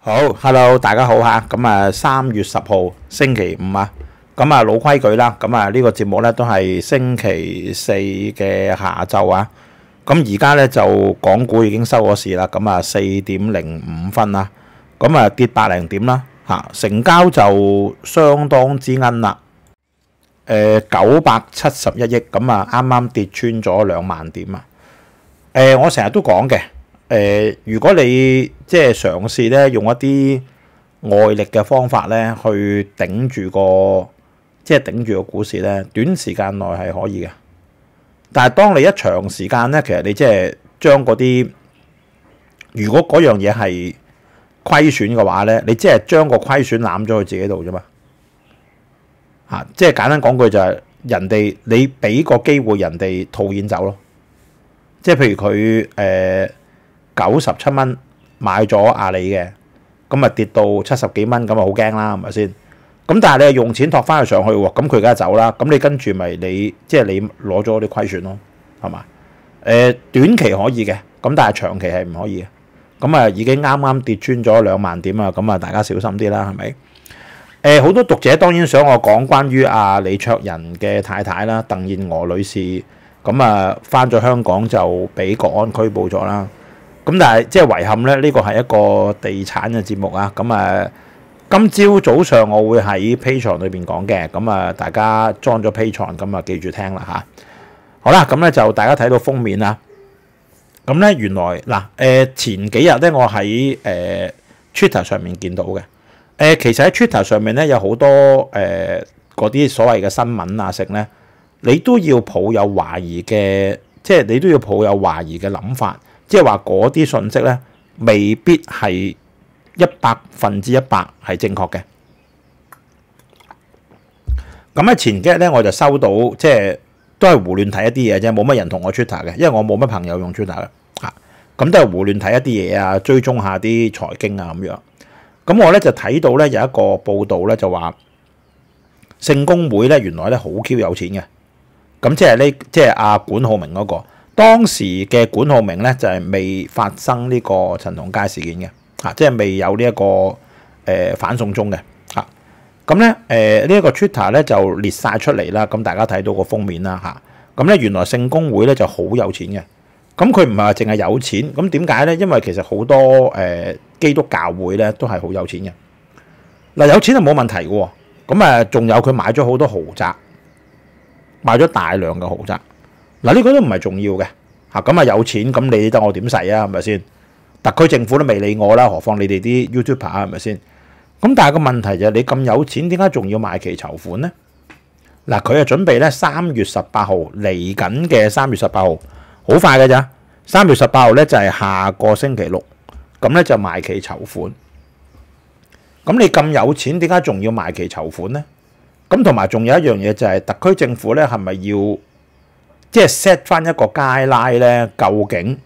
好，Hello，大家好吓，咁啊，三月十号星期五啊，咁啊，老规矩啦，咁啊，呢个节目咧都系星期四嘅下昼啊，咁而家咧就港股已经收咗市啦，咁啊，四点零五分啦，咁啊，跌百零点啦，吓，成交就相当之奀啦，诶，九百七十一亿，咁啊，啱啱跌穿咗两万点啊，诶，我成日都讲嘅。誒，如果你即係嘗試咧，用一啲外力嘅方法咧，去頂住個即係頂住個股市咧，短時間內係可以嘅。但係當你一長時間咧，其實你即係將嗰啲如果嗰樣嘢係虧損嘅話咧，你即係將個虧損攬咗去自己度啫嘛。嚇，即係簡單講句就係人哋你俾個機會人哋套現走咯，即係譬如佢誒。九十七蚊買咗阿里嘅，咁啊跌到七十幾蚊，咁啊好驚啦，係咪先？咁但係你用錢托翻佢上去喎，咁佢而家走啦，咁你跟住咪你即係你攞咗啲虧損咯，係嘛？誒短期可以嘅，咁但係長期係唔可以嘅。咁啊已經啱啱跌穿咗兩萬點啊，咁啊大家小心啲啦，係咪？誒好多讀者當然想我講關於阿李卓仁嘅太太啦，鄧燕娥女士咁啊，翻咗香港就俾國安拘捕咗啦。咁但系即係遺憾咧，呢個係一個地產嘅節目啊。咁誒，今朝早上我會喺披床裏邊講嘅。咁啊，大家裝咗披床咁啊，記住聽啦吓，好啦，咁咧就大家睇到封面啦。咁咧原來嗱誒，前幾日咧我喺誒 Twitter 上面見到嘅誒，其實喺 Twitter 上面咧有好多誒嗰啲所謂嘅新聞啊，成咧你都要抱有懷疑嘅，即係你都要抱有懷疑嘅諗法。即係話嗰啲信息咧，未必係一百分之一百係正確嘅。咁咧前幾日咧我就收到，即係都係胡亂睇一啲嘢啫，冇乜人同我 Twitter 嘅，因為我冇乜朋友用 Twitter 嘅嚇。咁都係胡亂睇一啲嘢啊，追蹤下啲財經啊咁樣。咁我咧就睇到咧有一個報道咧就話，聖公會咧原來咧好 Q 有錢嘅。咁即係呢，即係阿管浩明嗰個。當時嘅管浩明咧就係未發生呢個陳同佳事件嘅，啊，即係未有呢一個誒反送中嘅，啊，咁咧誒呢一個 Twitter 咧就列晒出嚟啦，咁大家睇到個封面啦嚇，咁咧原來聖公會咧就好有錢嘅，咁佢唔係淨係有錢，咁點解咧？因為其實好多誒基督教會咧都係好有錢嘅，嗱有錢就冇問題嘅，咁誒仲有佢買咗好多豪宅，買咗大量嘅豪宅。嗱，呢個都唔係重要嘅嚇，咁啊有錢咁你得我點使啊？係咪先？特区政府都未理我啦，何況你哋啲 YouTuber 係咪先？咁但係個問題就係你咁有錢，點解仲要賣期籌款呢？嗱，佢啊準備咧三月十八號嚟緊嘅三月十八號，好快嘅咋？三月十八號咧就係下個星期六，咁咧就賣期籌款。咁你咁有錢，點解仲要賣期籌款呢？咁同埋仲有一樣嘢就係特区政府咧，係咪要？即係 set 翻一個街拉咧，究竟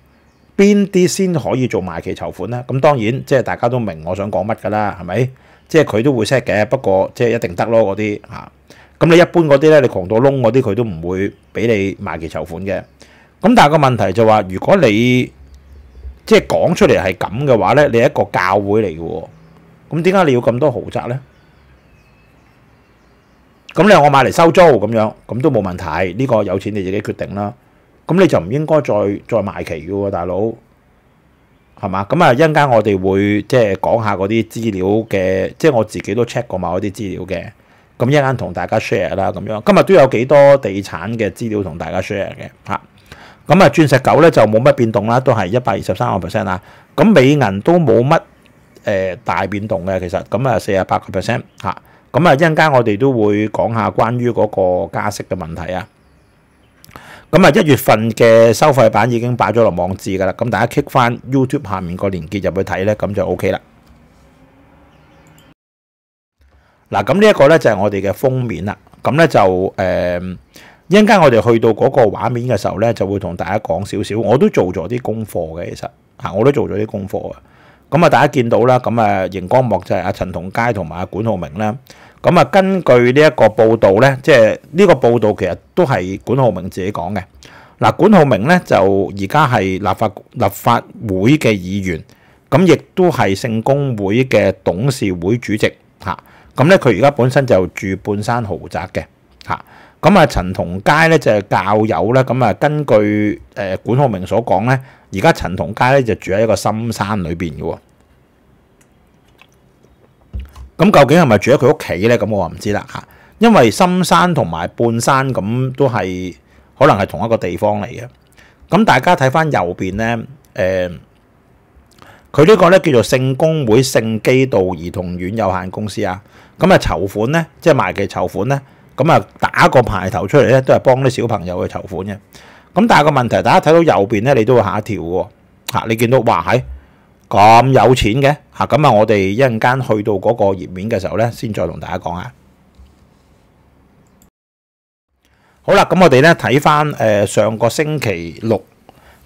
邊啲先可以做賣期籌款咧？咁當然即係大家都明我想講乜㗎啦，係咪？即係佢都會 set 嘅，不過即係一定得咯嗰啲嚇。咁你一般嗰啲咧，你狂到窿嗰啲，佢都唔會俾你賣期籌款嘅。咁但係個問題就話，如果你即係講出嚟係咁嘅話咧，你一個教會嚟嘅喎，咁點解你要咁多豪宅咧？咁你我買嚟收租咁樣，咁都冇問題。呢個有錢你自己決定啦。咁你就唔應該再再賣期嘅喎，大佬，係嘛？咁啊，一間我哋會即係講下嗰啲資料嘅，即係我自己都 check 過埋嗰啲資料嘅。咁一間同大家 share 啦，咁樣今日都有幾多地產嘅資料同大家 share 嘅嚇。咁啊，鑽石九咧就冇乜變動啦，都係一百二十三個 percent 啦。咁美銀都冇乜誒大變動嘅，其實咁啊，四啊八個 percent 嚇。咁啊，一陣間我哋都會講下關於嗰個加息嘅問題啊。咁啊，一月份嘅收費版已經擺咗落網址噶啦，咁大家 click 翻 YouTube 下面個連結入去睇咧，咁就 OK 啦。嗱，咁呢一個咧就係我哋嘅封面啦。咁咧就誒，一陣間我哋去到嗰個畫面嘅時候咧，就會同大家講少少。我都做咗啲功課嘅，其實我都做咗啲功課嘅。咁啊，大家見到啦，咁啊，熒光幕就係阿陳同佳同埋阿管浩明啦。咁啊，根據呢一個報道咧，即係呢個報道其實都係管浩明自己講嘅。嗱，管浩明咧就而家係立法立法會嘅議員，咁亦都係聖公會嘅董事會主席嚇。咁咧，佢而家本身就住半山豪宅嘅嚇。咁啊，陳同佳咧就係教友啦。咁啊，根據管浩明所講咧。而家陳同佳咧就住喺一個深山裏邊嘅喎，咁究竟係咪住喺佢屋企咧？咁我話唔知啦嚇，因為深山同埋半山咁都係可能係同一個地方嚟嘅。咁大家睇翻右邊咧，誒，佢呢個咧叫做聖公會聖基道兒童院有限公司啊，咁啊籌款咧，即係賣嘅籌款咧，咁啊打個牌頭出嚟咧，都係幫啲小朋友去籌款嘅。咁但係個問題，大家睇到右邊咧，你都會下跌喎嚇。你見到哇係咁有錢嘅嚇，咁啊，我哋一陣間去到嗰個頁面嘅時候咧，先再同大家講啊。好啦，咁我哋咧睇翻上個星期六，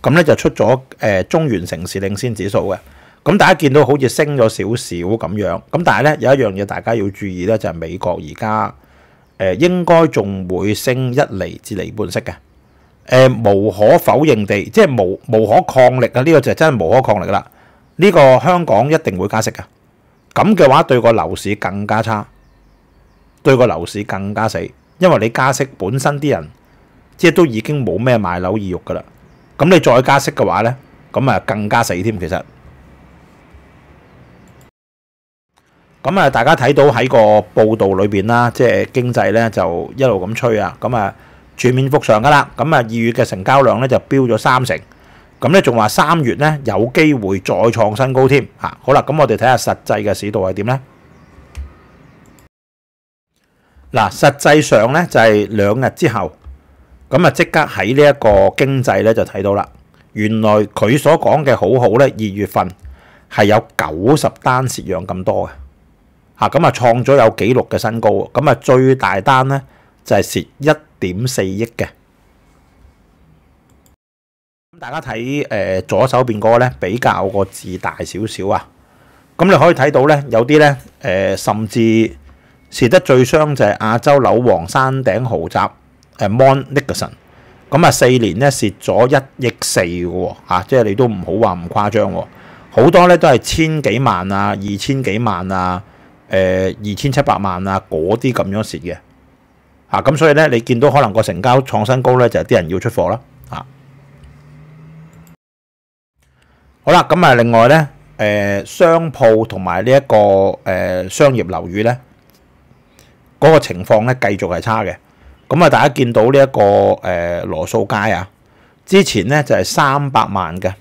咁咧就出咗誒中原城市領先指數嘅。咁大家見到好似升咗少少咁樣，咁但係咧有一樣嘢大家要注意咧，就係美國而家誒應該仲會升一厘至厘半息嘅。誒無可否認地，即係無無可抗力啊！呢個就真係無可抗力啦。呢個香港一定會加息嘅。咁嘅話對個樓市更加差，對個樓市更加死。因為你加息本身啲人即係都已經冇咩買樓意欲噶啦。咁你再加息嘅話呢，咁啊更加死添。其實咁啊，大家睇到喺個報道裏面啦，即係經濟呢就一路咁吹啊。咁啊～全面覆上㗎啦，咁啊二月嘅成交量咧就飆咗三成，咁咧仲話三月咧有機會再創新高添好啦，咁我哋睇下實際嘅市道係點咧？嗱，實際上咧就係兩日之後，咁啊即刻喺呢一個經濟咧就睇到啦。原來佢所講嘅好好咧，二月份係有九十單攝養咁多嘅嚇，咁啊創咗有紀錄嘅新高咁啊最大單咧就係攝一。点四亿嘅，咁大家睇诶，左手边嗰个咧比较个字大少少啊，咁你可以睇到咧，有啲咧诶，甚至蚀得最伤就系亚洲楼王山顶豪宅诶 m o n n i c s o n 咁啊四年咧蚀咗一亿四嘅喎吓，即系你都唔好话唔夸张，好多咧都系千几万啊，二千几万啊，诶二千七百万啊嗰啲咁样蚀嘅。啊，咁所以咧，你見到可能個成交創新高咧，就係啲人要出貨啦。啊，好啦，咁啊，另外咧，誒商鋪同埋呢一個誒商業樓宇咧，嗰個情況咧繼續係差嘅。咁啊，大家見到呢一個诶羅素街啊，之前咧就係三百萬嘅，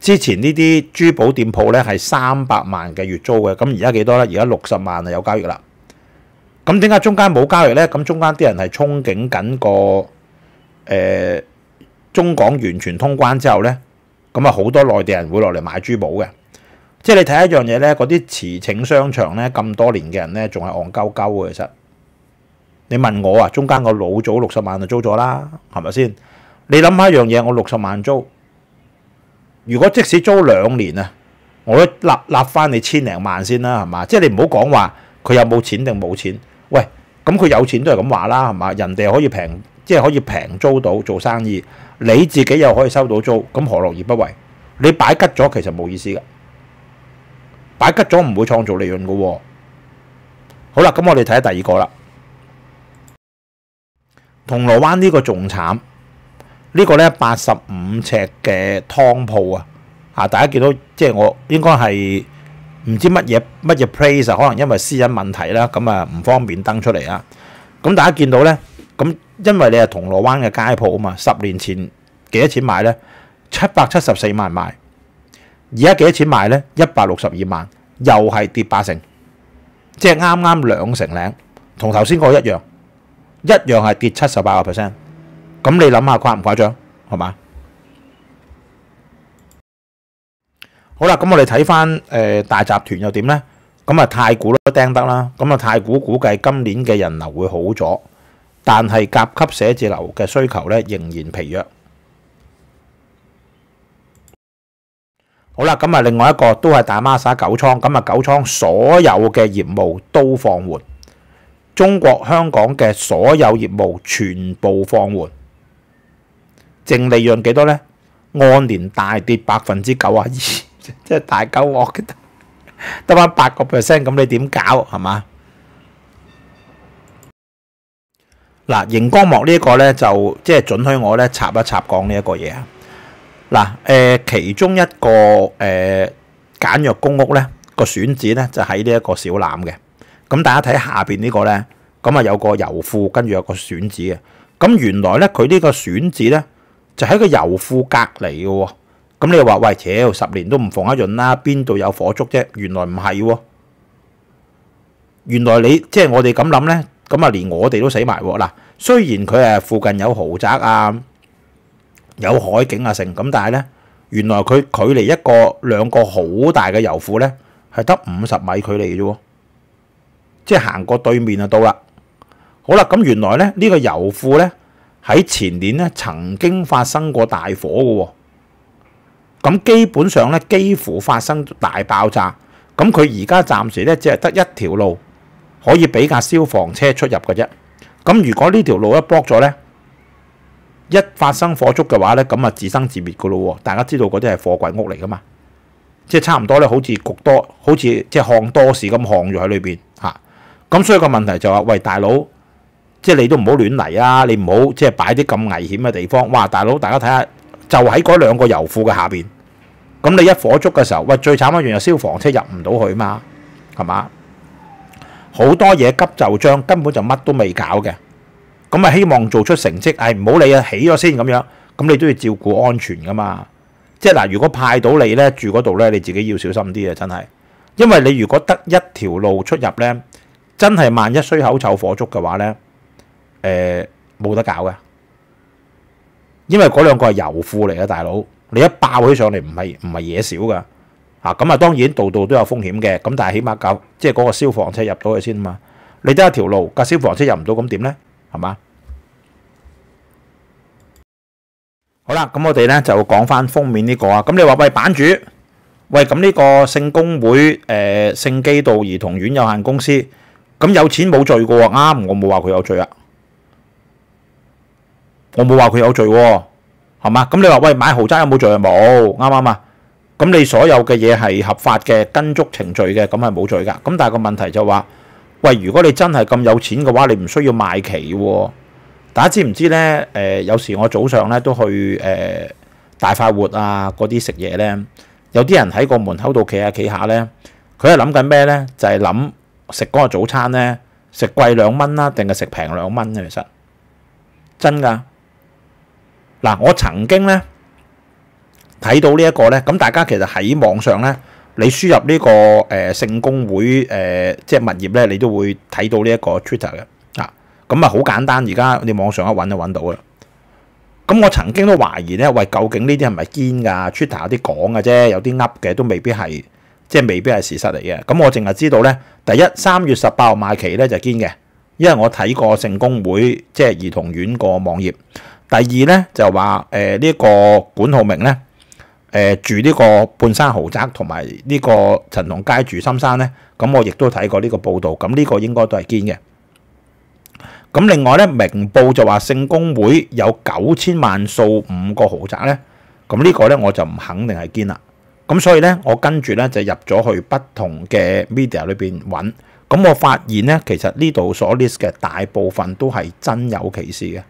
之前呢啲珠寶店鋪咧係三百萬嘅月租嘅，咁而家幾多咧？而家六十萬啊，有交易啦。咁點解中間冇交易咧？咁中間啲人係憧憬緊個誒中港完全通關之後咧，咁啊好多內地人會落嚟買珠寶嘅。即係你睇一樣嘢咧，嗰啲持請商場咧咁多年嘅人咧，仲係戇鳩鳩嘅。其實你問我啊，中間個老祖六十萬就租咗啦，係咪先？你諗下一樣嘢，我六十萬租，如果即使租兩年啊，我立立翻你千零萬先啦，係嘛？即係你唔好講話佢有冇錢定冇錢。咁佢有錢都係咁話啦，係嘛？人哋可以平，即係可以平租到做生意，你自己又可以收到租，咁何樂而不為？你擺吉咗其實冇意思嘅，擺吉咗唔會創造利潤嘅。好啦，咁我哋睇下第二個啦，銅鑼灣呢個仲慘，呢個呢八十五尺嘅湯鋪啊，啊大家見到即係我應該係。唔知乜嘢乜嘢 place，可能因為私隱問題啦，咁啊唔方便登出嚟啊。咁大家見到咧，咁因為你係銅鑼灣嘅街鋪啊嘛，十年前幾多錢買咧？七百七十四萬買，而家幾多錢買咧？一百六十二萬，又係跌八成，即係啱啱兩成零，同頭先嗰個一樣，一樣係跌七十八個 percent。咁你諗下誇唔誇張，係嘛？好啦，咁我哋睇翻大集團又點呢？咁啊太古都丁得啦，咁啊太古估計今年嘅人流會好咗，但係甲級寫字樓嘅需求咧仍然疲弱。好啦，咁啊另外一個都係大媽莎九倉，咁啊九倉所有嘅業務都放緩，中國香港嘅所有業務全部放緩，淨利潤幾多呢？按年大跌百分之九啊二。即係大狗惡嘅，得翻八個 percent，咁你點搞係嘛？嗱，熒光幕呢一個咧，就即係準許我咧插一插講呢一個嘢啊！嗱，誒，其中一個誒簡約公屋咧個選址咧就喺呢一個小欖嘅。咁大家睇下邊呢個咧，咁啊有個油庫跟住有個選址嘅。咁原來咧佢呢個選址咧就喺個油庫隔離嘅喎。咁你話喂，屌十年都唔防一陣啦，邊度有火燭啫？原來唔係喎，原來你即係我哋咁諗呢，咁啊，連我哋都死埋喎嗱。雖然佢誒附近有豪宅啊，有海景啊，成咁，但係呢，原來佢距離一個兩個好大嘅油庫呢，係得五十米距離啫，即係行過對面就到啦。好啦，咁原來呢，呢個油庫呢，喺前年呢曾經發生過大火嘅。咁基本上咧，幾乎發生大爆炸。咁佢而家暫時咧，只係得一條路可以俾架消防車出入嘅啫。咁如果呢條路一 block 咗咧，一發生火燭嘅話咧，咁啊自生自滅噶咯喎。大家知道嗰啲係貨櫃屋嚟噶嘛？即係差唔多咧，好似焗多，好似即係焊多士咁焊住喺裏邊嚇。咁所以個問題就係喂，大佬，即係你都唔好亂嚟啊！你唔好即係擺啲咁危險嘅地方。哇，大佬，大家睇下，就喺嗰兩個油庫嘅下邊。咁你一火燭嘅時候，喂，最慘一樣就消防車入唔到去嘛，係嘛？好多嘢急就將，根本就乜都未搞嘅。咁啊，希望做出成績，誒唔好理啊，起咗先咁樣。咁你都要照顧安全噶嘛。即係嗱，如果派到你咧住嗰度咧，你自己要小心啲啊，真係。因為你如果得一條路出入咧，真係萬一衰口臭火燭嘅話咧，誒冇得搞嘅。因為嗰兩個係油庫嚟嘅，大佬。你一爆起上嚟，唔系唔系嘢少噶啊！咁啊，当然度度都有风险嘅。咁但系起码搞即系嗰个消防车入到去先嘛。你得一条路，架消防车入唔到，咁点呢？系嘛？好啦，咁我哋咧就讲翻封面呢个啊。咁你话喂版主，喂咁呢个性公会诶性基道儿童院有限公司，咁有钱冇罪喎，啱，我冇话佢有罪啊，我冇话佢有罪喎。系嘛？咁你话喂买豪宅有冇罪啊？冇，啱啱啊？咁你所有嘅嘢系合法嘅跟足程序嘅，咁系冇罪噶。咁但系个问题就话，喂，如果你真系咁有钱嘅话，你唔需要卖期。大家知唔知呢？诶，有时我早上咧都去诶大快活啊嗰啲食嘢呢，有啲人喺个门口度企下企下呢，佢系谂紧咩呢？就系谂食嗰个早餐呢，食贵两蚊啦，定系食平两蚊咧？其实真噶。嗱，我曾經咧睇到呢一個咧，咁大家其實喺網上咧，你輸入呢個誒聖公會誒即係物業咧，你都會睇到呢一個 Twitter 嘅啊，咁啊好簡單，而家你網上一揾就揾到啦。咁我曾經都懷疑咧，喂，究竟呢啲係咪堅㗎？Twitter 有啲講嘅啫，有啲噏嘅都未必係，即係未必係事實嚟嘅。咁我淨係知道咧，第一三月十八號賣期咧就堅嘅，因為我睇過聖公會即係兒童院個網頁。第二咧就話誒呢個管浩明咧誒住呢個半山豪宅同埋呢個陳同佳住深山咧，咁我亦都睇過呢個報道，咁呢個應該都係堅嘅。咁另外咧，明報就話聖公會有九千萬數五個豪宅咧，咁呢個咧我就唔肯定係堅啦。咁所以咧，我跟住咧就入咗去不同嘅 media 裏面揾，咁我發現咧，其實呢度所 list 嘅大部分都係真有其事嘅。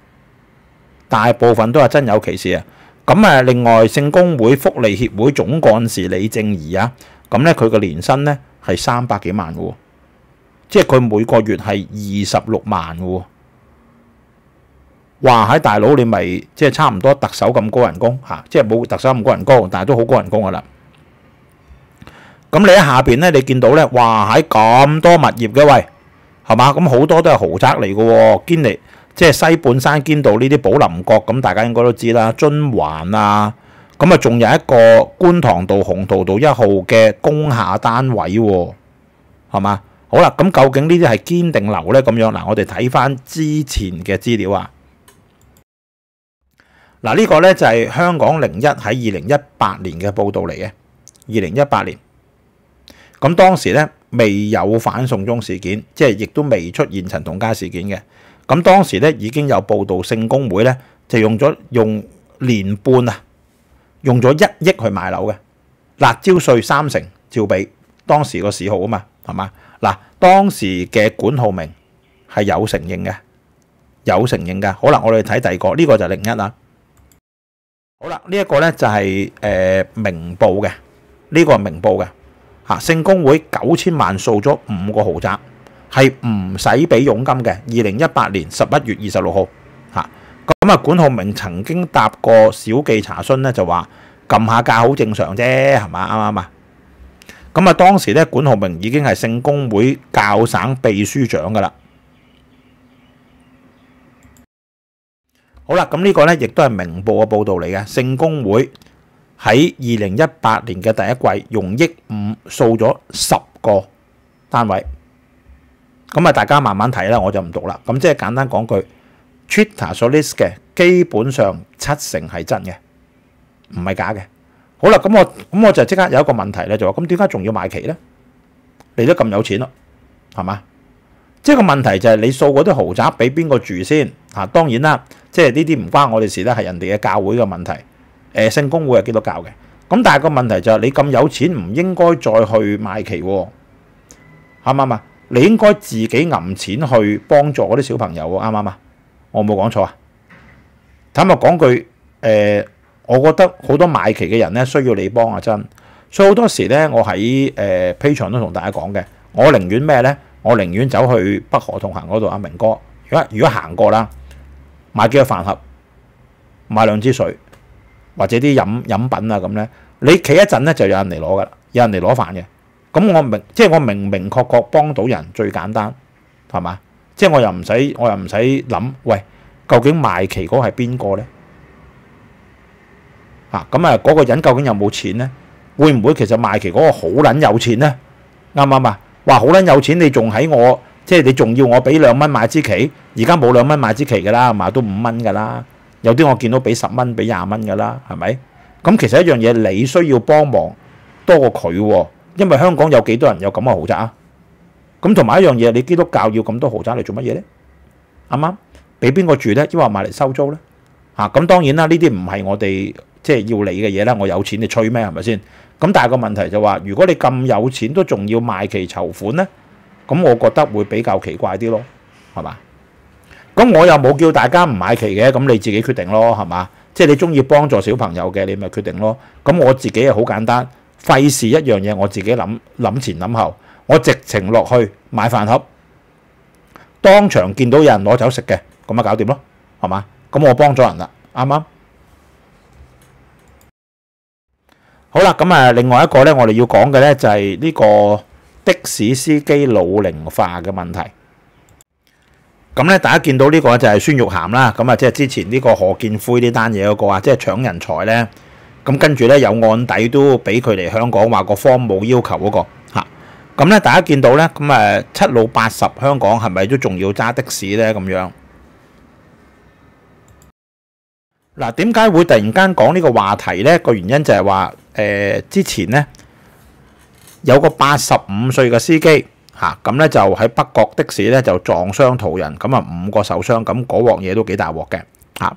大部分都系真有其事啊！咁啊，另外圣公会福利协会总干事李正儀啊，咁咧佢個年薪咧系三百几万嘅，即系佢每个月系二十六万嘅。哇！喺大佬，你咪即系差唔多特首咁高人工吓，即系冇特首咁高人工，但系都好高人工噶啦。咁你喺下边咧，你见到咧，哇！喺咁多物业嘅喂，系嘛？咁好多都系豪宅嚟嘅，坚尼。即係西半山堅道呢啲寶林閣，咁大家應該都知啦。津環啊，咁啊，仲有一個觀塘道紅道道一號嘅工廈單位，係嘛？好啦，咁究竟呢啲係堅定樓呢？咁樣嗱，我哋睇翻之前嘅資料啊。嗱，呢個呢就係香港零一喺二零一八年嘅報道嚟嘅。二零一八年咁當時呢，未有反送中事件，即係亦都未出現陳同佳事件嘅。咁當時咧已經有報道，聖公會咧就用咗用年半啊，用咗一億去買樓嘅，辣椒税三成照俾，當時個市號啊嘛，係嘛？嗱，當時嘅管浩明係有承認嘅，有承認㗎。好啦，我哋睇第二個，呢個就係另一啦。好啦，呢一個咧就係誒明報嘅，呢個係明報嘅嚇，聖公會九千萬掃咗五個豪宅。係唔使俾佣金嘅。二零一八年十一月二十六號，嚇咁啊。管浩明曾經答過小記查詢咧，就話撳下價好正常啫，係嘛啱啱啊？咁啊，當時咧，管浩明已經係聖公會教省秘書長噶啦。好啦，咁呢個咧亦都係明報嘅報導嚟嘅。聖公會喺二零一八年嘅第一季，用億五掃咗十個單位。咁啊，大家慢慢睇啦，我就唔讀啦。咁即係簡單講句，Twitter 所 list 嘅基本上七成係真嘅，唔係假嘅。好啦，咁我咁我就即刻有一個問題咧，就話咁點解仲要買期咧？你都咁有錢咯，係嘛？即係個問題就係你扫嗰啲豪宅俾邊個住先？嚇，當然啦，即係呢啲唔關我哋事咧，係人哋嘅教會嘅問題。誒聖公會係基督教嘅，咁但係個問題就係你咁有錢唔應該再去買期喎，啱唔啱？你应该自己揞錢去幫助嗰啲小朋友，啱唔啱啊？我冇講錯啊？坦白講句，誒，我覺得好多買旗嘅人咧需要你幫啊，真。所以好多時咧，我喺誒披場都同大家講嘅，我寧願咩咧？我寧願走去北河同行嗰度，阿明哥，如果如果行過啦，買幾個飯盒，買兩支水，或者啲飲飲品啊咁咧，你企一陣咧就有人嚟攞噶啦，有人嚟攞飯嘅。咁我明，即系我明明確確幫到人最簡單，係嘛？即係我又唔使，我又唔使諗，喂，究竟賣旗嗰係邊個呢？啊，咁啊，嗰個人究竟有冇錢呢？會唔會其實賣旗嗰個好撚有錢呢？啱唔啱啊？話好撚有錢，你仲喺我，即係你仲要我俾兩蚊買支旗？而家冇兩蚊買支旗噶啦，賣都五蚊噶啦。有啲我見到俾十蚊，俾廿蚊噶啦，係咪？咁其實一樣嘢，你需要幫忙多過佢喎。因為香港有幾多人有咁嘅豪宅啊？咁同埋一樣嘢，你基督教要咁多豪宅嚟做乜嘢呢？啱啱？俾邊個住呢？抑或買嚟收租呢？嚇！咁當然啦，呢啲唔係我哋即係要你嘅嘢啦。我有錢你吹咩？係咪先？咁但係個問題就話，如果你咁有錢都仲要賣期籌款呢，咁我覺得會比較奇怪啲咯，係嘛？咁我又冇叫大家唔買期嘅，咁你自己決定咯，係嘛？即係你中意幫助小朋友嘅，你咪決定咯。咁我自己係好簡單。費事一樣嘢，我自己諗諗前諗後，我直情落去買飯盒，當場見到有人攞走食嘅，咁啊搞掂咯，係嘛？咁我幫咗人啦，啱啱？好啦，咁啊，另外一個咧，我哋要講嘅咧就係呢個的士司機老齡化嘅問題。咁咧，大家見到呢個就係孫玉涵啦，咁啊，即係之前呢個何建輝呢單嘢嗰個啊，即係搶人才咧。咁跟住咧，有案底都俾佢嚟香港，話個方冇要求嗰個嚇。咁咧，大家見到咧，咁誒七老八十香港係咪都仲要揸的士咧？咁樣嗱，點解會突然間講呢個話題咧？個原因就係話誒之前咧有個八十五歲嘅司機嚇，咁咧就喺北角的士咧就撞傷途人，咁啊五個受傷，咁嗰鑊嘢都幾大鑊嘅嚇。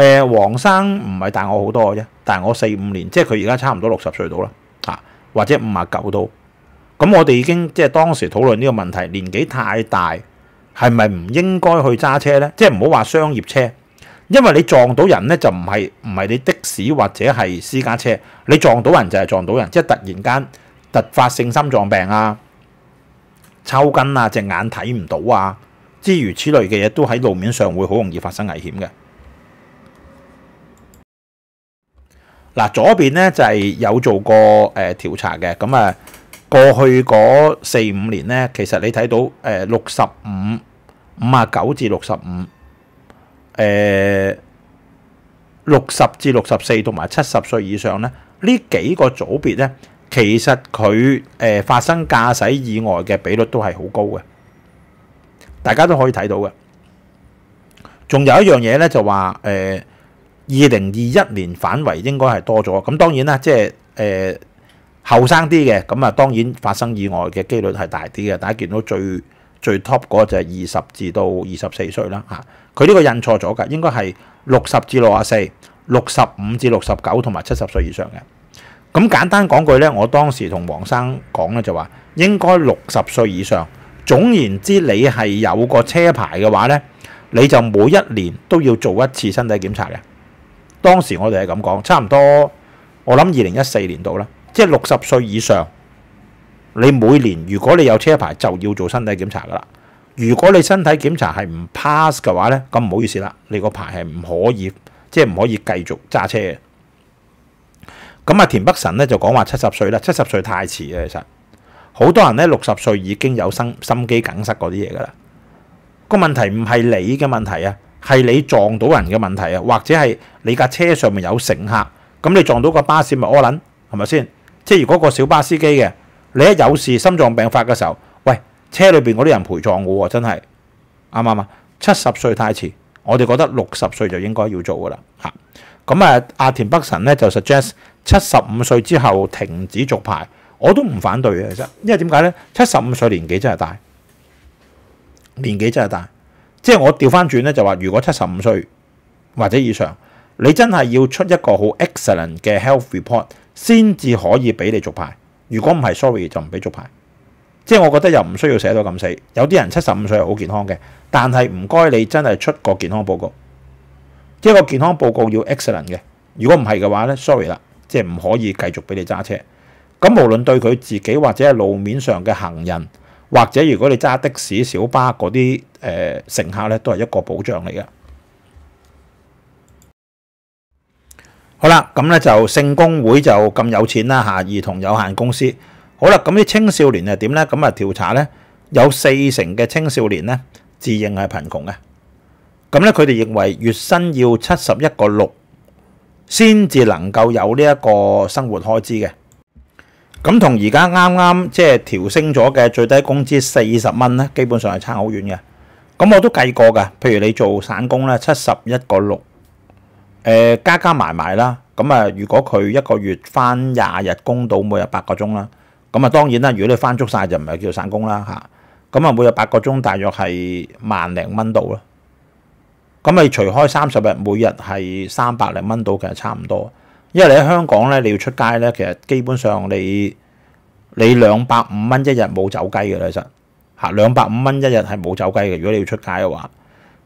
诶，黄生唔系大我好多嘅啫，但系我四五年，即系佢而家差唔多六十岁到啦，啊、或者五啊九到。咁我哋已经即系当时讨论呢个问题，年纪太大系咪唔应该去揸车呢？即系唔好话商业车，因为你撞到人呢，就唔系唔系你的士或者系私家车，你撞到人就系撞到人，即系突然间突发性心脏病啊、抽筋啊、只眼睇唔到啊，之如此类嘅嘢都喺路面上会好容易发生危险嘅。嗱，左邊咧就係有做過誒調查嘅，咁啊過去嗰四五年咧，其實你睇到誒六十五五啊九至六十五，誒六十至六十四同埋七十歲以上咧，呢幾個組別咧，其實佢誒發生駕駛意外嘅比率都係好高嘅，大家都可以睇到嘅。仲有一樣嘢咧，就話誒。二零二一年反圍應該係多咗咁，當然啦，即係誒後生啲嘅咁啊。當然發生意外嘅機率係大啲嘅。大家見到最最 top 嗰就係二十至到二十四歲啦嚇。佢呢個印錯咗㗎，應該係六十至六十四、六十五至六十九同埋七十歲以上嘅。咁簡單講句咧，我當時同黃生講咧就話應該六十歲以上。總言之，你係有個車牌嘅話咧，你就每一年都要做一次身體檢查嘅。當時我哋係咁講，差唔多我諗二零一四年度啦，即係六十歲以上，你每年如果你有車牌就要做身體檢查噶啦。如果你身體檢查係唔 pass 嘅話咧，咁唔好意思啦，你個牌係唔可以，即係唔可以繼續揸車嘅。咁啊，田北辰咧就講話七十歲啦，七十歲太遲啊，其實好多人咧六十歲已經有心心肌梗塞嗰啲嘢噶啦。個問題唔係你嘅問題啊！係你撞到人嘅問題啊，或者係你架車上面有乘客，咁你撞到個巴士咪屙撚係咪先？即係如果個小巴司機嘅，你一有事心臟病發嘅時候，喂車裏邊嗰啲人陪葬喎，真係啱唔啱啊？七十歲太遲，我哋覺得六十歲就應該要做噶啦嚇。咁啊，阿田北辰咧就 suggest 七十五歲之後停止續牌，我都唔反對嘅其實，因為點解咧？七十五歲年紀真係大，年紀真係大。即係我調翻轉咧，就話如果七十五歲或者以上，你真係要出一個好 excellent 嘅 health report，先至可以俾你續牌。如果唔係，sorry 就唔俾續牌。即係我覺得又唔需要寫到咁死。有啲人七十五歲係好健康嘅，但係唔該你真係出個健康報告。即係個健康報告要 excellent 嘅，如果唔係嘅話咧，sorry 啦，即係唔可以繼續俾你揸車。咁無論對佢自己或者係路面上嘅行人。或者如果你揸的士、小巴嗰啲誒乘客咧，都係一個保障嚟嘅。好啦，咁咧就聖公會就咁有錢啦嚇，兒童有限公司。好啦，咁啲青少年係點咧？咁啊調查咧，有四成嘅青少年咧自認係貧窮嘅。咁咧佢哋認為月薪要七十一個六先至能夠有呢一個生活開支嘅。咁同而家啱啱即係調升咗嘅最低工資四十蚊咧，基本上係差好遠嘅。咁我都計過噶，譬如你做散工咧，七十一個六，加加埋埋啦。咁啊，如果佢一個月翻廿日工到每日八個鐘啦，咁啊當然啦，如果你翻足晒，就唔係叫做散工啦嚇。咁啊每日八個鐘大約係萬零蚊到啦。咁咪除開三十日，每日係三百零蚊到實差唔多。因為你喺香港咧，你要出街咧，其實基本上你你兩百五蚊一日冇走雞嘅啦，其實嚇兩百五蚊一日系冇走雞嘅。如果你要出街嘅話，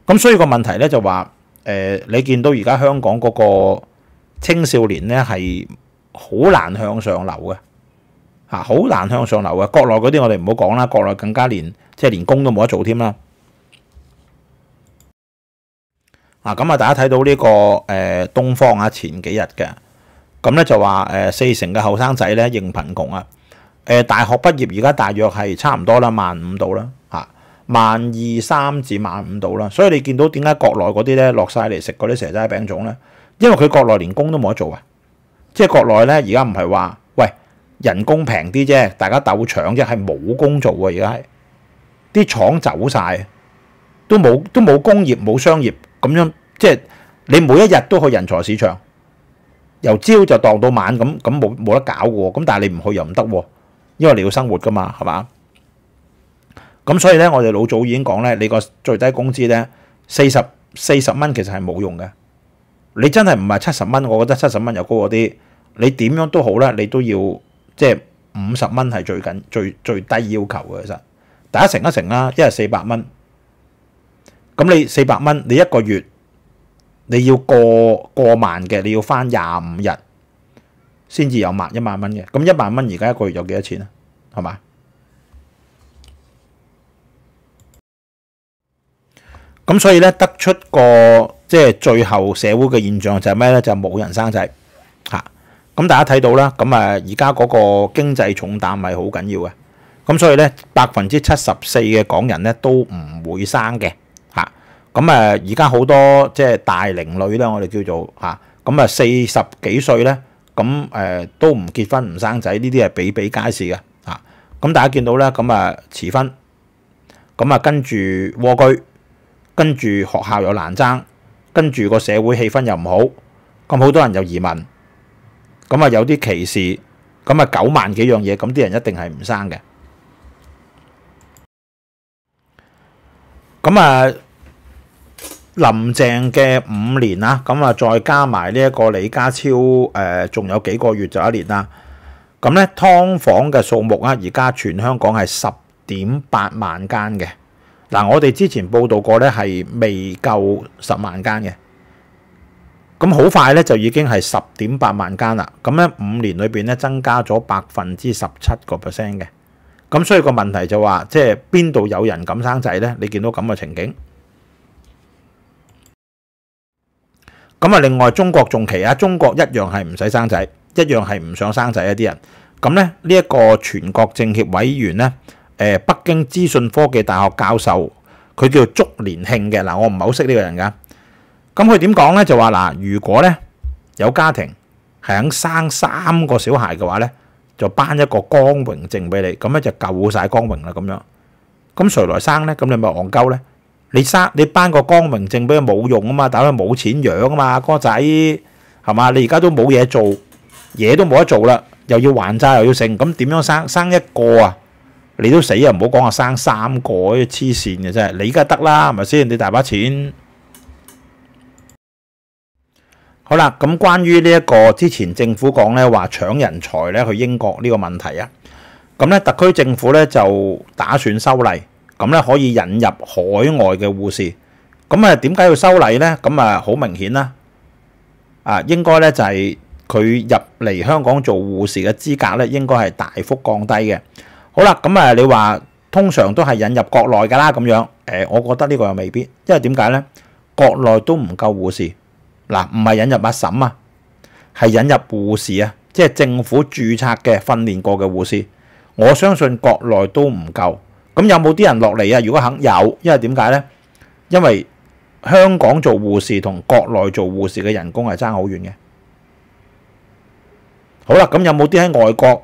咁所以個問題咧就話誒，你見到而家香港嗰個青少年咧係好難向上流嘅嚇，好難向上流嘅。國內嗰啲我哋唔好講啦，國內更加連即系連工都冇得做添啦。啊咁啊，大家睇到呢個誒東方啊，前幾日嘅。咁咧就話四成嘅後生仔咧仍貧窮啊！大學畢業而家大約係差唔多啦萬五度啦嚇，萬二三至萬五度啦。所以你見到點解國內嗰啲咧落曬嚟食嗰啲蛇仔餅種咧？因為佢國內連工都冇得做啊！即係國內咧而家唔係話喂人工平啲啫，大家鬥搶啫，係冇工做喎。而家係。啲廠走曬，都冇都冇工業冇商業咁樣，即係你每一日都去人才市場。由朝就當到晚咁，咁冇冇得搞嘅喎？咁但系你唔去又唔得喎，因为你要生活噶嘛，系嘛？咁所以咧，我哋老早已经讲咧，你个最低工资咧，四十四十蚊其实系冇用嘅。你真系唔系七十蚊，我觉得七十蚊又高嗰啲。你点样都好啦，你都要即系五十蚊系最紧最最低要求嘅。其实大家乘一成啦，一日四百蚊。咁你四百蚊，你一个月？你要過過萬嘅，你要翻廿五日先至有萬一萬蚊嘅。咁一萬蚊而家一個月有幾多錢啊？係嘛？咁所以咧得出個即係最後社會嘅現象就係咩咧？就冇人生仔嚇。咁大家睇到啦。咁啊而家嗰個經濟重擔係好緊要嘅。咁所以咧百分之七十四嘅港人咧都唔會生嘅。咁誒，而家好多即係大齡女啦，我哋叫做嚇，咁啊四十幾歲咧，咁誒都唔結婚唔生仔，呢啲係比比皆是嘅啊！咁大家見到咧，咁啊遲婚，咁啊跟住蜗居，跟住學校又難爭，跟住個社會氣氛又唔好，咁好多人又移民，咁啊有啲歧視，咁啊九萬幾樣嘢，咁啲人一定係唔生嘅，咁啊～林鄭嘅五年啦，咁啊再加埋呢一個李家超，誒仲有幾個月就一年啦。咁咧，劏房嘅數目啊，而家全香港係十點八萬間嘅。嗱，我哋之前報道過咧，係未夠十萬間嘅。咁好快咧，就已經係十點八萬間啦。咁咧，五年裏面咧，增加咗百分之十七個 percent 嘅。咁所以個問題就話，即系邊度有人敢生仔咧？你見到咁嘅情景。咁啊！另外，中國仲奇啊！中國一樣係唔使生仔，一樣係唔想生仔一啲人咁咧，呢一個全國政協委員咧，誒，北京資訊科技大學教授，佢叫做祝年慶嘅嗱，我唔係好識呢個人噶。咁佢點講咧？就話嗱，如果咧有家庭係肯生三個小孩嘅話咧，就頒一個光榮證俾你，咁咧就夠晒光榮啦咁樣。咁誰來生咧？咁你咪戇鳩咧？你生你颁个光明证俾佢冇用啊嘛，但系佢冇钱养啊嘛，哥仔系嘛？你而家都冇嘢做，嘢都冇得做啦，又要还债又要剩，咁点样生生一个啊？你都死啊！唔好讲啊，生三个啲黐线嘅真系，你而家得啦，系咪先？你大把钱。好啦，咁关于呢一个之前政府讲咧话抢人才咧去英国呢个问题啊，咁咧特区政府咧就打算修例。咁咧可以引入海外嘅护士，咁啊点解要修例呢？咁啊好明显啦，啊应该咧就系佢入嚟香港做护士嘅资格咧，应该系大幅降低嘅。好啦，咁啊你话通常都系引入国内噶啦，咁样诶，我觉得呢个又未必，因为点解呢？国内都唔够护士，嗱唔系引入阿婶啊，系引入护士啊，即系政府注册嘅训练过嘅护士，我相信国内都唔够。咁有冇啲人落嚟啊？如果肯有，因為點解呢？因為香港做護士同國內做護士嘅人工係爭好遠嘅。好啦，咁有冇啲喺外國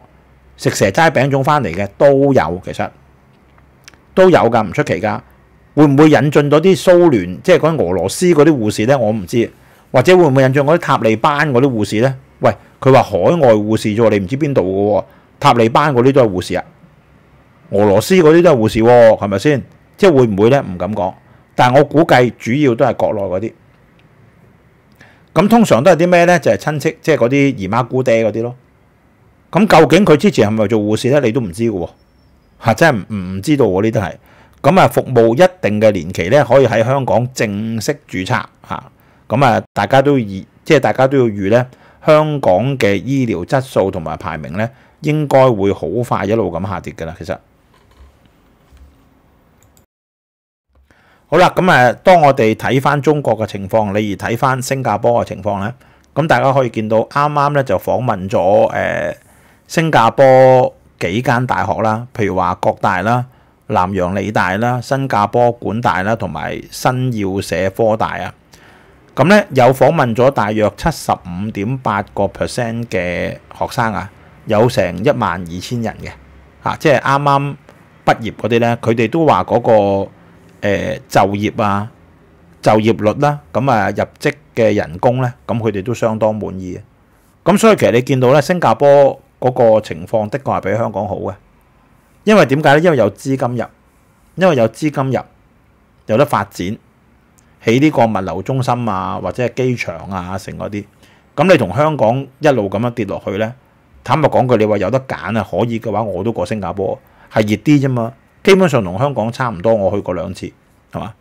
食蛇齋餅種翻嚟嘅都有，其實都有噶，唔出奇噶。會唔會引進咗啲蘇聯，即係嗰啲俄羅斯嗰啲護士呢？我唔知，或者會唔會引進嗰啲塔利班嗰啲護士呢？喂，佢話海外護士啫喎，你唔知邊度嘅喎，塔利班嗰啲都係護士啊！俄羅斯嗰啲都係護士喎，係咪先？即係會唔會咧？唔敢講。但我估計主要都係國內嗰啲。咁通常都係啲咩咧？就係親戚，即係嗰啲姨媽姑爹嗰啲咯。咁究竟佢之前係咪做護士咧？你都唔知嘅喎，嚇真係唔知道喎，呢啲係。咁啊，服務一定嘅年期咧，可以喺香港正式註冊嚇。咁啊，大家都要，即係大家都要預咧，香港嘅醫療質素同埋排名咧，應該會好快一路咁下跌嘅啦。其實。好啦，咁誒，當我哋睇翻中國嘅情況，你而睇翻新加坡嘅情況咧，咁大家可以見到啱啱咧就訪問咗誒新加坡幾間大學啦，譬如話國大啦、南洋理大啦、新加坡管大啦，同埋新耀社科大啊。咁咧有訪問咗大約七十五點八個 percent 嘅學生啊，有成一萬二千人嘅，嚇，即係啱啱畢業嗰啲咧，佢哋都話嗰個。誒就業啊，就業率啦，咁啊入職嘅人工咧，咁佢哋都相當滿意嘅。咁所以其實你見到咧，新加坡嗰個情況的確係比香港好嘅，因為點解咧？因為有資金入，因為有資金入，有得發展，起呢個物流中心啊，或者係機場啊，成嗰啲。咁你同香港一路咁樣跌落去咧，坦白講句，你話有得揀啊，可以嘅話，我都過新加坡，係熱啲啫嘛。基本上同香港差唔多，我去過兩次，係嘛？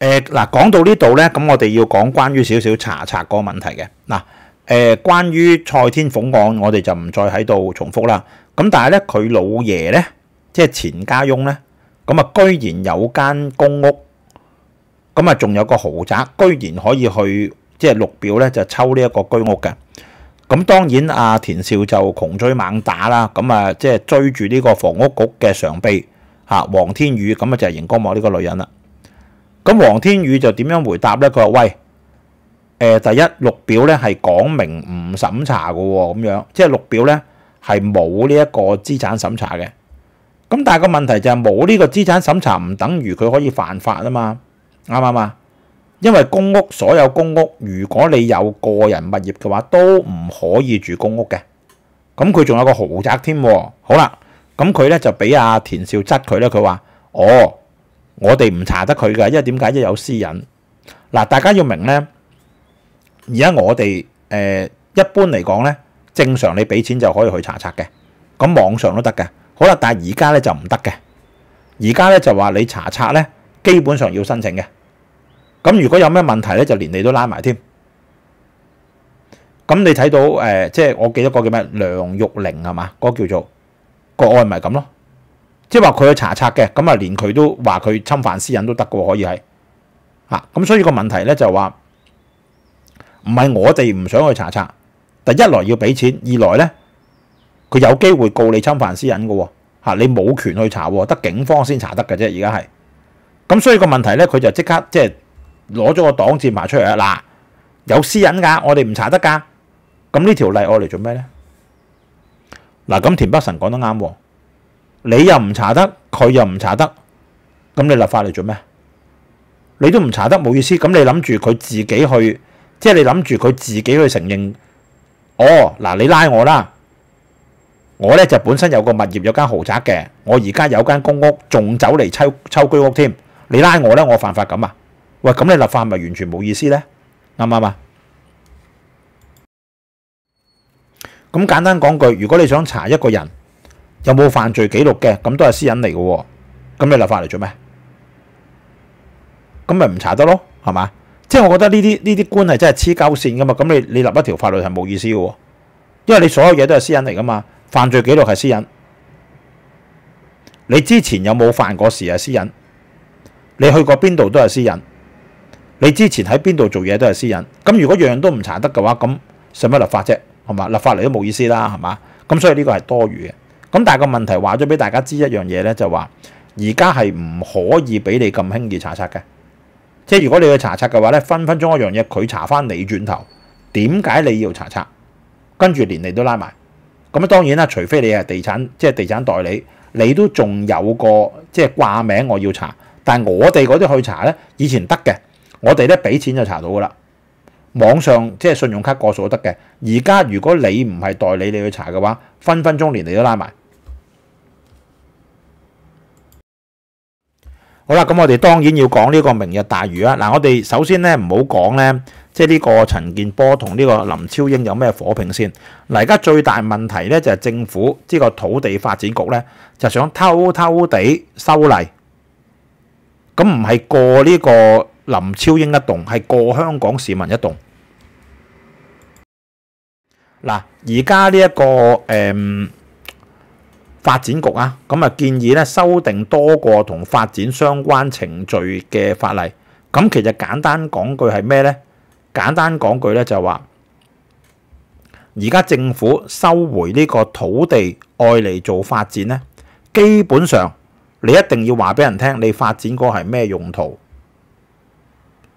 誒嗱，講到呢度咧，咁我哋要講關於少少查查個問題嘅嗱。誒，關於蔡天鳳案，我哋就唔再喺度重複啦。咁但係咧，佢老爺咧，即係錢家翁咧，咁啊，居然有間公屋，咁啊，仲有個豪宅，居然可以去即係六表咧，就抽呢一個居屋嘅。咁當然，阿田少就窮追猛打啦，咁啊，即係追住呢個房屋局嘅常秘嚇黃天宇，咁啊就係盈光幕呢個女人啦。咁黃天宇就點樣回答咧？佢話：喂，誒第一錄表咧係講明唔審查嘅喎，咁樣即係錄表咧係冇呢一個資產審查嘅。咁但係個問題就係冇呢個資產審查，唔等於佢可以犯法啊嘛？啱唔啱啊？因為公屋所有公屋，如果你有個人物業嘅話，都唔可以住公屋嘅。咁佢仲有個豪宅添。好啦，咁佢咧就俾阿田少質佢咧，佢話：哦，我哋唔查得佢㗎，因為點解？一有私隱。嗱，大家要明咧，而家我哋誒一般嚟講咧，正常你俾錢就可以去查拆嘅，咁網上都得嘅。好啦，但係而家咧就唔得嘅，而家咧就話你查拆咧，基本上要申請嘅。咁如果有咩問題咧，就連你都拉埋添。咁你睇到誒，即係我記得個叫咩梁玉玲係嘛？個叫做國案咪咁咯，即係話佢去查察嘅，咁啊連佢都話佢侵犯私隱都得嘅，可以係嚇。咁所以個問題咧就話唔係我哋唔想去查察，但一來要俾錢，二來咧佢有機會告你侵犯私隱嘅嚇，你冇權去查，得警方先查得嘅啫。而家係咁，所以個問題咧，佢就即刻即係。攞咗個黨字埋出嚟啊！嗱，有私隱噶，我哋唔查得噶。咁呢條例我嚟做咩呢？嗱，咁田北辰講得啱，你又唔查得，佢又唔查得，咁你立法嚟做咩？你都唔查得冇意思，咁你諗住佢自己去，即係你諗住佢自己去承認。哦，嗱，你拉我啦，我呢就本身有個物業，有間豪宅嘅。我而家有間公屋，仲走嚟抽抽居屋添。你拉我呢，我犯法咁啊？喂，咁你立法係咪完全冇意思呢？啱唔啱啊？咁簡單講句，如果你想查一個人有冇犯罪記錄嘅，咁都係私隱嚟嘅喎。咁你立法嚟做咩？咁咪唔查得咯，係嘛？即係我覺得呢啲呢啲官係真係黐鳩線噶嘛。咁你你立一條法律係冇意思嘅喎，因為你所有嘢都係私隱嚟噶嘛。犯罪記錄係私隱，你之前有冇犯過事係私隱，你去過邊度都係私隱。你之前喺邊度做嘢都係私隱咁。如果樣樣都唔查得嘅話，咁使乜立法啫？係嘛？立法嚟都冇意思啦，係嘛？咁所以呢個係多餘嘅。咁但係個問題話咗俾大家知一樣嘢咧，就話而家係唔可以俾你咁輕易查察嘅。即係如果你去查察嘅話咧，分分鐘一樣嘢佢查翻你轉頭。點解你要查察？跟住連你都拉埋咁當然啦，除非你係地產，即係地產代理，你都仲有個即係掛名我要查。但係我哋嗰啲去查咧，以前得嘅。我哋咧俾錢就查到噶啦，網上即係信用卡過數都得嘅。而家如果你唔係代理，你去查嘅話，分分鐘連你都拉埋。好啦，咁我哋當然要講呢個明日大魚啊！嗱，我哋首先咧唔好講咧，即係呢個陳建波同呢個林超英有咩火拼先。嗱，而家最大問題咧就係政府呢個土地發展局咧就想偷偷地修例，咁唔係過呢個。林超英一动系过香港市民一动。嗱，而家呢一个诶发展局啊，咁啊建议咧修订多个同发展相关程序嘅法例。咁其实简单讲句系咩咧？简单讲句咧就话，而家政府收回呢个土地爱嚟做发展咧，基本上你一定要话俾人听，你发展嗰个系咩用途。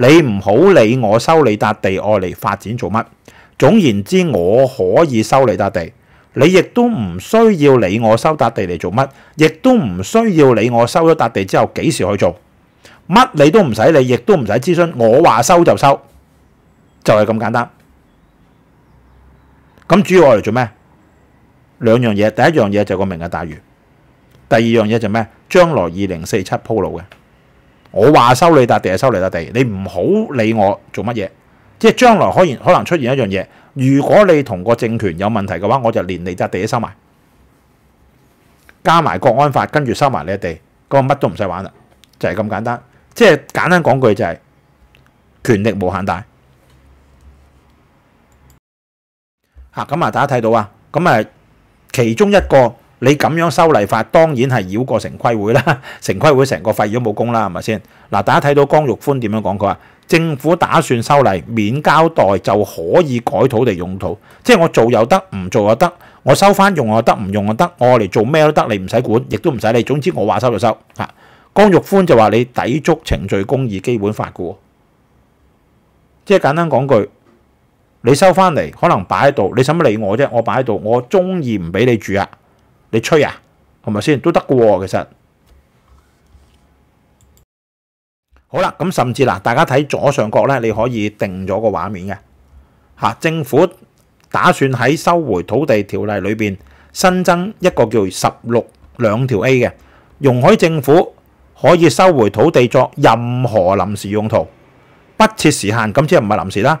你唔好理我收你笪地，我嚟发展做乜？总言之，我可以收你笪地，你亦都唔需要理我收笪地嚟做乜，亦都唔需要理我收咗笪地之后几时去做，乜你都唔使理，亦都唔使咨询，我话收就收，就系咁简单。咁主要我嚟做咩？两样嘢，第一样嘢就个明日大鱼，第二样嘢就咩？将来二零四七铺路嘅。我话收你笪地就收你笪地，你唔好理我做乜嘢。即系将来可能可能出现一样嘢，如果你同个政权有问题嘅话，我就连你笪地都收埋，加埋国安法，跟住收埋你嘅地，咁乜都唔使玩啦，就系咁简单。即系简单讲句就系权力无限大。吓，咁啊大家睇到啊，咁啊其中一个。你咁樣修例法，當然係繞過城規會啦。城規會成個廢咗冇功啦，係咪先？嗱，大家睇到江玉寬點樣講，佢話政府打算修例免交代就可以改土地用途，即係我做又得，唔做又得，我收翻用又得，唔用又得，我嚟做咩都得，你唔使管，亦都唔使理。總之我話收就收。江玉寬就話你抵觸程序公義基本法嘅喎，即係簡單講句，你收翻嚟可能擺喺度，你使乜理我啫？我擺喺度，我中意唔俾你住啊！你吹啊，系咪先？都得嘅，其实好啦，咁甚至嗱，大家睇左上角咧，你可以定咗个画面嘅吓，政府打算喺收回土地条例里边新增一个叫十六两条 A 嘅，容许政府可以收回土地作任何临时用途，不设时限。咁即系唔系临时啦。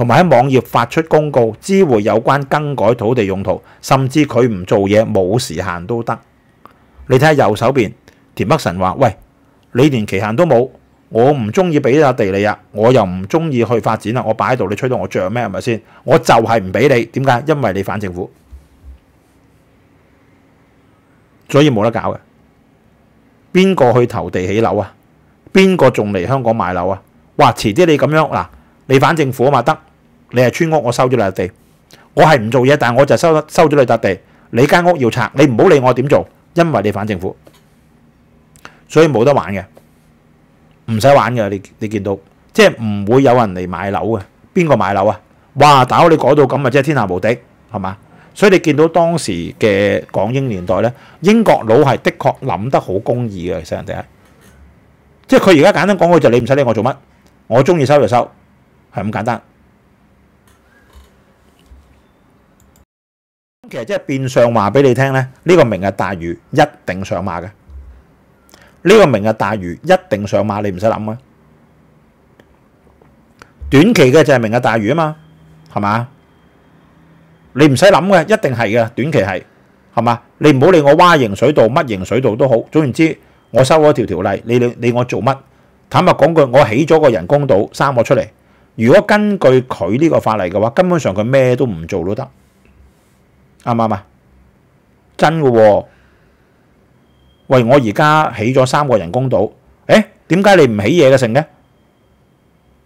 同埋喺網頁發出公告，知會有關更改土地用途，甚至佢唔做嘢冇時限都得。你睇下右手邊，田北辰話：，喂，你連期限都冇，我唔中意俾呢笪地你啊，我又唔中意去發展啊，我擺喺度，你吹到我著咩？係咪先？我就係唔俾你。點解？因為你反政府，所以冇得搞嘅。邊個去投地起樓啊？邊個仲嚟香港買樓啊？哇！遲啲你咁樣嗱，你反政府啊嘛得。你係村屋，我收咗你笪地，我係唔做嘢，但系我就收得收咗你笪地。你間屋要拆，你唔好理我點做，因為你反政府，所以冇得玩嘅，唔使玩嘅。你你見到即係唔會有人嚟買樓嘅，邊個買樓啊？哇！大佬你講到咁啊，即係天下無敵係嘛？所以你見到當時嘅港英年代咧，英國佬係的確諗得好公義嘅，其實哋係，即係佢而家簡單講句就你唔使理我做乜，我中意收就收，係咁簡單。其實即係變相話俾你聽咧，呢個明日大魚一定上馬嘅，呢個明日大魚一定上馬，你唔使諗啊。短期嘅就係明日大魚啊嘛，係嘛？你唔使諗嘅，一定係嘅，短期係係嘛？你唔好理我蛙形水道，乜形水道都好，總言之，我收咗條條例，你你你我做乜？坦白講句，我起咗個人工島三個出嚟，如果根據佢呢個法例嘅話，根本上佢咩都唔做都得。啱唔啱啊？真嘅喎，喂，我而家起咗三個人工島，誒點解你唔起嘢嘅成呢？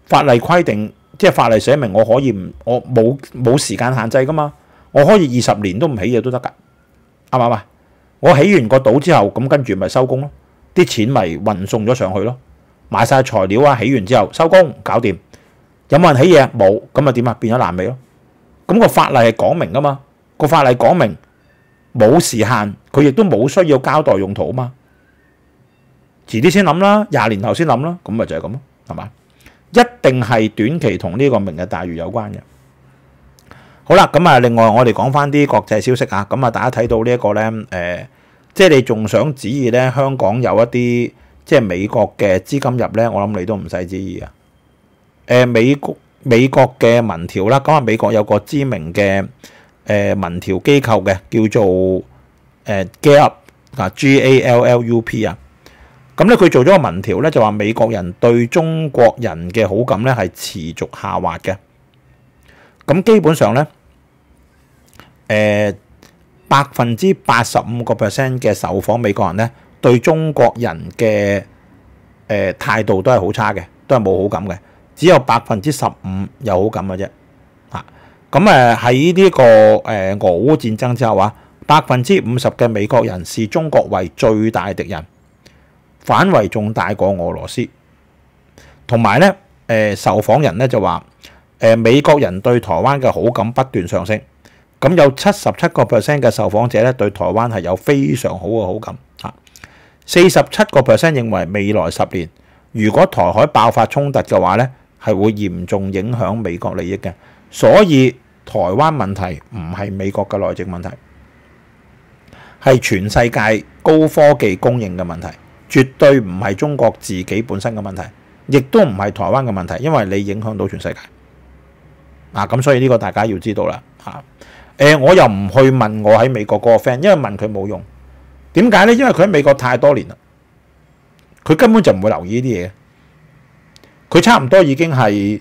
法例規定即係法例寫明，我可以唔我冇冇時間限制噶嘛？我可以二十年都唔起嘢都得㗎，啱唔啱啊？我起完個島之後，咁跟住咪收工咯，啲錢咪運送咗上去咯，買晒材料啊，起完之後收工搞掂，有冇人起嘢冇咁咪點啊？變咗爛尾咯。咁個法例係講明㗎嘛？個法例講明冇時限，佢亦都冇需要交代用途啊！嘛，遲啲先諗啦，廿年後先諗啦，咁咪就係咁咯，係嘛？一定係短期同呢個明日大渝有關嘅。好啦，咁啊，另外我哋講翻啲國際消息啊，咁啊，大家睇到呢一個咧，誒，即係你仲想指意咧香港有一啲即係美國嘅資金入咧，我諗你都唔使指意啊。誒，美國美國嘅民調啦，咁啊，美國有個知名嘅。誒民調機構嘅叫做誒 Gall 啊 G A L L U P 啊，咁咧佢做咗個民調咧，就話美國人對中國人嘅好感咧係持續下滑嘅。咁基本上咧，誒百分之八十五個 percent 嘅受訪美國人咧對中國人嘅誒態度都係好差嘅，都係冇好感嘅，只有百分之十五有好感嘅啫。咁诶喺呢個誒俄烏戰爭之後啊，百分之五十嘅美國人视中國為最大敵人，反為重大過俄羅斯。同埋咧，誒受訪人咧就話，誒美國人對台灣嘅好感不斷上升。咁有七十七個 percent 嘅受訪者咧對台灣係有非常好嘅好感嚇。四十七個 percent 認為未來十年如果台海爆發衝突嘅話咧，係會嚴重影響美國利益嘅。所以台灣問題唔係美國嘅內政問題，係全世界高科技供應嘅問題，絕對唔係中國自己本身嘅問題，亦都唔係台灣嘅問題，因為你影響到全世界。啊，咁所以呢個大家要知道啦。嚇，誒，我又唔去問我喺美國嗰個 friend，因為問佢冇用。點解呢？因為佢喺美國太多年啦，佢根本就唔會留意呢啲嘢，佢差唔多已經係。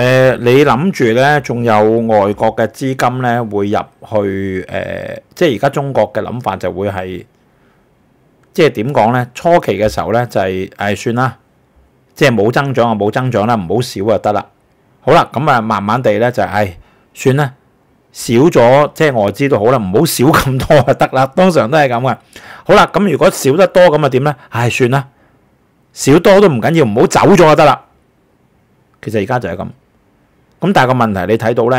誒，你諗住咧，仲有外國嘅資金咧，會入去誒，即係而家中國嘅諗法就會係，即係點講咧？初期嘅時候咧，就係誒算啦，即係冇增長就冇增長啦，唔好少就得啦。好啦，咁啊，慢慢地咧就係誒算啦，少咗即係外資都好啦，唔好少咁多就得啦。通常都係咁嘅。好啦，咁如果少得多咁啊點咧？唉，算啦，少多都唔緊要，唔好走咗就得啦。其實而家就係咁。咁但係個問題，你睇到咧，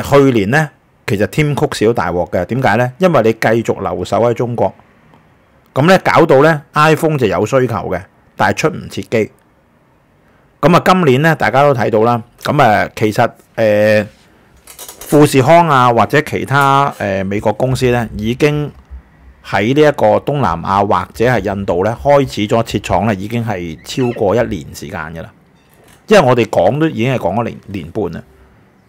誒去年咧，其實添曲少大鑊嘅，點解咧？因為你繼續留守喺中國，咁咧搞到咧 iPhone 就有需求嘅，但係出唔切機。咁啊，今年咧大家都睇到啦，咁啊，其實誒富士康啊或者其他誒美國公司咧，已經喺呢一個東南亞或者係印度咧開始咗設廠咧，已經係超過一年時間嘅啦。因為我哋講都已經係講咗年年半啦，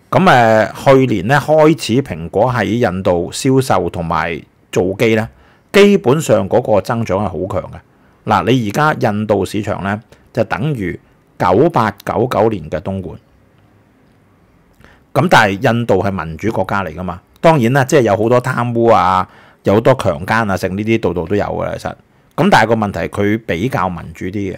咁誒去年咧開始，蘋果喺印度銷售同埋造機咧，基本上嗰個增長係好強嘅。嗱，你而家印度市場咧就等於九八九九年嘅東莞。咁但係印度係民主國家嚟噶嘛？當然啦，即係有好多貪污啊，有好多強姦啊，剩呢啲度度都有噶啦，其實。咁但係個問題佢比較民主啲嘅。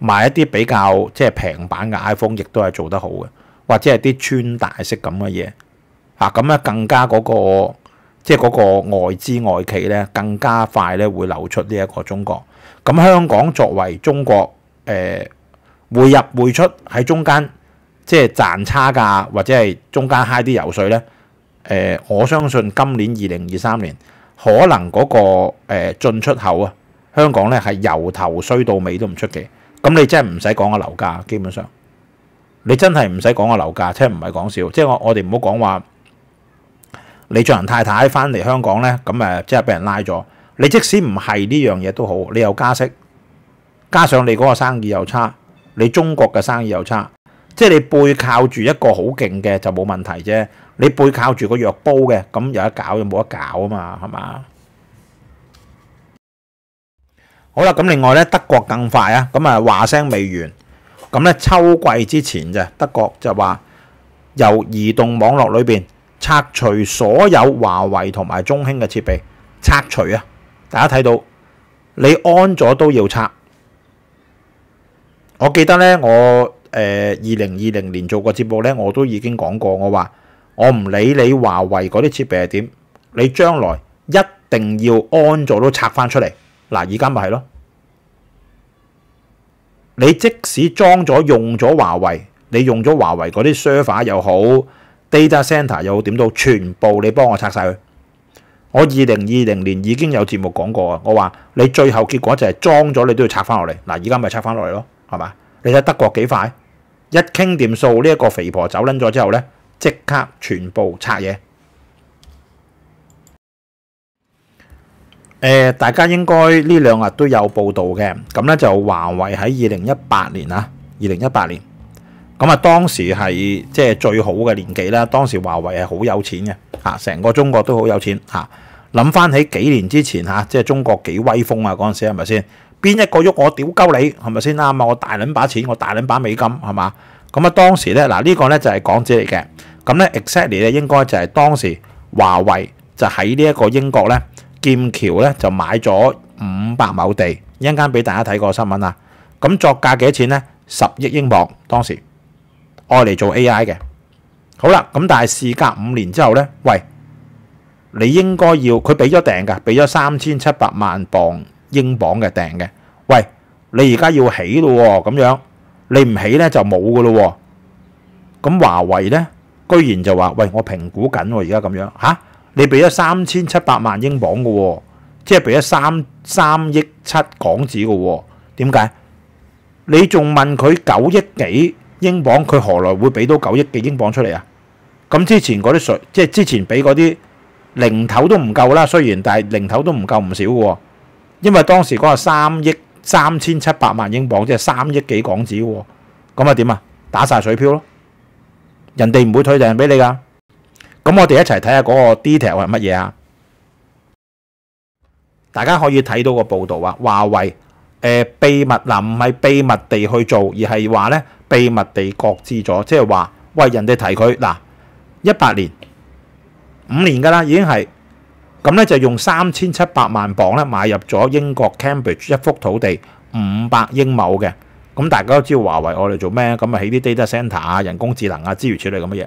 買一啲比較即係平板嘅 iPhone，亦都係做得好嘅，或者係啲穿大式咁嘅嘢，啊，咁咧更加嗰個即係嗰個外資外企咧，更加快咧會流出呢一個中國。咁香港作為中國誒匯入匯出喺中間，即係賺差價或者係中間 h 啲油水咧，誒我相信今年二零二三年可能嗰個誒進出口啊，香港咧係由頭衰到尾都唔出奇。咁你真係唔使講個樓價，基本上你真係唔使講個樓價，真係唔係講笑，即係我我哋唔好講話你做人太太翻嚟香港呢，咁誒即係俾人拉咗。你即使唔係呢樣嘢都好，你又加息，加上你嗰個生意又差，你中國嘅生意又差，即係你背靠住一個好勁嘅就冇問題啫。你背靠住個弱煲嘅，咁有得搞就冇得搞啊嘛，係嘛？好啦，咁另外咧，德國更快啊！咁啊，話聲未完，咁咧秋季之前啫，德國就話由移動網絡裏邊拆除所有華為同埋中興嘅設備，拆除啊！大家睇到你安咗都要拆。我記得咧，我誒二零二零年做過節目咧，我都已經講過，我話我唔理你華為嗰啲設備係點，你將來一定要安咗都拆翻出嚟。嗱，而家咪係咯！你即使裝咗用咗華為，你用咗華為嗰啲 s e r v e r 又好，data c e n t e r 又好，點都全部你幫我拆晒佢。我二零二零年已經有節目講過啊，我話你最後結果就係裝咗你都要拆翻落嚟。嗱，而家咪拆翻落嚟咯，係嘛？你睇德國幾快，一傾掂數呢一個肥婆走撚咗之後咧，即刻全部拆嘢。誒，大家應該呢兩日都有報道嘅，咁咧就華為喺二零一八年啊，二零一八年，咁啊當時係即係最好嘅年紀啦，當時華為係好有錢嘅，啊，成個中國都好有錢，嚇，諗翻起幾年之前嚇，即係中國幾威風啊，嗰陣時係咪先？邊一個喐我屌鳩你係咪先啱啊？我大撚把錢，我大撚把美金係嘛？咁啊當時咧嗱呢個咧就係港紙嚟嘅，咁咧 exactly 咧應該就係當時華為就喺呢一個英國咧。剑桥咧就买咗五百亩地，一阵间俾大家睇个新闻啊。咁作价几多钱咧？十亿英镑，当时爱嚟做 AI 嘅。好啦，咁但系事隔五年之后咧，喂，你应该要佢俾咗订噶，俾咗三千七百万磅英镑嘅订嘅。喂，你而家要起咯，咁样你唔起咧就冇噶咯。咁华为咧，居然就话喂，我评估紧，而家咁样吓？你俾咗三千七百萬英磅嘅喎，即係俾咗三三億七港紙嘅喎，點解？你仲問佢九億幾英磅，佢何來會俾到九億幾英磅出嚟啊？咁之前嗰啲税，即係之前俾嗰啲零頭都唔夠啦，雖然但係零頭都唔夠唔少嘅喎，因為當時嗰個三億三千七百萬英磅，即係三億幾港紙喎，咁啊點啊？打晒水漂咯，人哋唔會退定俾你噶。咁我哋一齊睇下嗰個 detail 係乜嘢啊？大家可以睇到個報道啊，華為誒秘密嗱，唔係秘密地去做，而係話咧秘密地搁置咗，即係話喂人哋提佢嗱一八年五年噶啦，已經係咁咧就用三千七百萬磅咧買入咗英國 Cambridge 一幅土地五百英亩嘅。咁大家都知華為我哋做咩？咁啊起啲 data centre 啊，人工智能啊之類此理咁嘅嘢。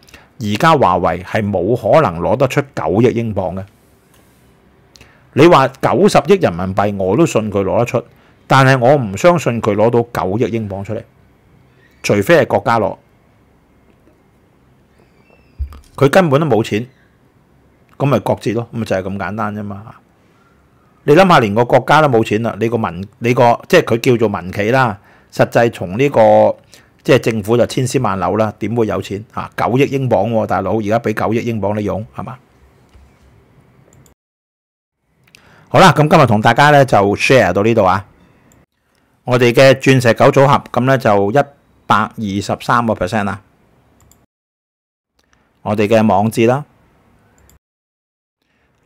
而家華為係冇可能攞得出九億英磅嘅。你話九十億人民幣我都信佢攞得出，但係我唔相信佢攞到九億英磅出嚟，除非係國家攞。佢根本都冇錢，咁咪國摺咯，咪就係咁簡單啫嘛。你諗下，連個國家都冇錢啦，你個民，你個即係佢叫做民企啦，實際從呢個。即系政府就千丝万缕啦，點會有錢啊？九億英磅喎，大佬，而家俾九億英磅你用係嘛？好啦，咁今日同大家咧就 share 到呢度啊！我哋嘅鑽石九組合咁咧就一百二十三個 percent 啦。我哋嘅網址啦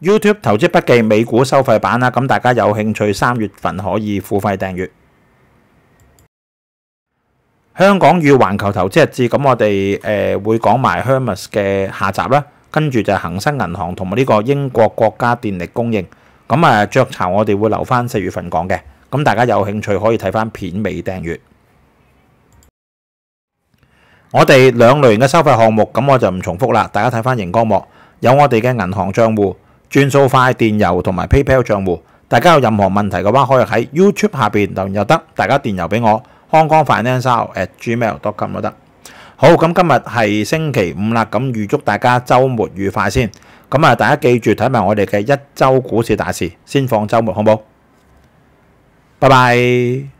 ，YouTube 投資筆記美股收費版啦，咁大家有興趣三月份可以付費訂閱。香港與环球投資日志，咁我哋誒會講埋 Hermes 嘅下集啦，跟住就係恒生銀行同埋呢個英國國家電力供應，咁啊，雀巢我哋會留翻四月份講嘅，咁大家有興趣可以睇翻片尾訂閱。我哋兩類型嘅收費項目，咁我就唔重複啦，大家睇翻熒光幕，有我哋嘅銀行帳户、轉數快電郵同埋 PayPal 帳户，大家有任何問題嘅話，可以喺 YouTube 下邊留言得，大家電郵俾我。康光 finance@gmail.com 都得。好，咁今日系星期五啦，咁預祝大家週末愉快先。咁啊，大家記住睇埋我哋嘅一周股市大事，先放週末好唔好？拜拜。